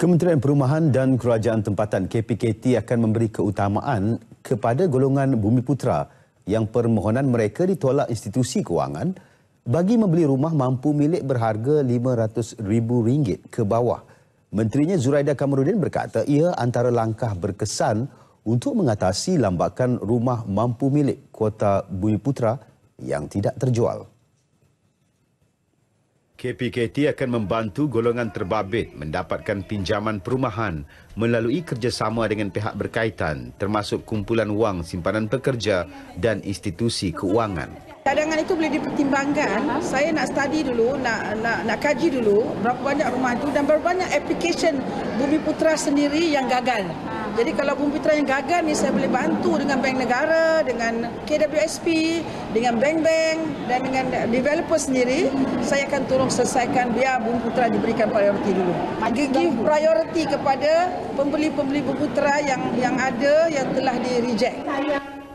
Kementerian Perumahan dan Kerajaan Tempatan KPKT akan memberi keutamaan kepada golongan Bumi Putra yang permohonan mereka ditolak institusi kewangan bagi membeli rumah mampu milik berharga RM500,000 ke bawah. Menterinya Zuraida Kamarudin berkata ia antara langkah berkesan untuk mengatasi lambakan rumah mampu milik kota Putra yang tidak terjual. KPKT akan membantu golongan terbabit mendapatkan pinjaman perumahan melalui kerjasama dengan pihak berkaitan termasuk kumpulan wang simpanan pekerja dan institusi keuangan. Cadangan itu boleh dipertimbangkan. Saya nak study dulu, nak nak nak kaji dulu berapa banyak rumah itu dan berapa banyak application Bumi Putra sendiri yang gagal. Jadi kalau Bumi Putera yang gagal ni saya boleh bantu dengan bank negara, dengan KWSP, dengan bank-bank dan dengan developer sendiri, saya akan tolong selesaikan biar Bumi Putera diberikan prioriti dulu. Give priority kepada pembeli-pembeli Bumi Putera yang yang ada yang telah di reject.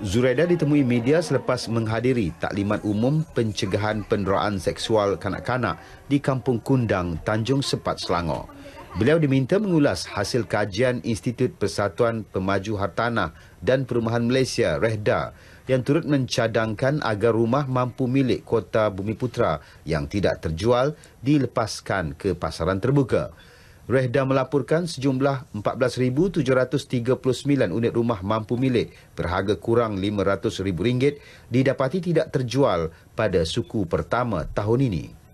Zuraida ditemui media selepas menghadiri taklimat umum pencegahan penderaan seksual kanak-kanak di Kampung Kundang, Tanjung Sepat, Selangor. Beliau diminta mengulas hasil kajian Institut Persatuan Pemaju Hartanah dan Perumahan Malaysia, REHDA, yang turut mencadangkan agar rumah mampu milik kota Bumi Putra yang tidak terjual dilepaskan ke pasaran terbuka. REHDA melaporkan sejumlah 14,739 unit rumah mampu milik berharga kurang RM500,000 didapati tidak terjual pada suku pertama tahun ini.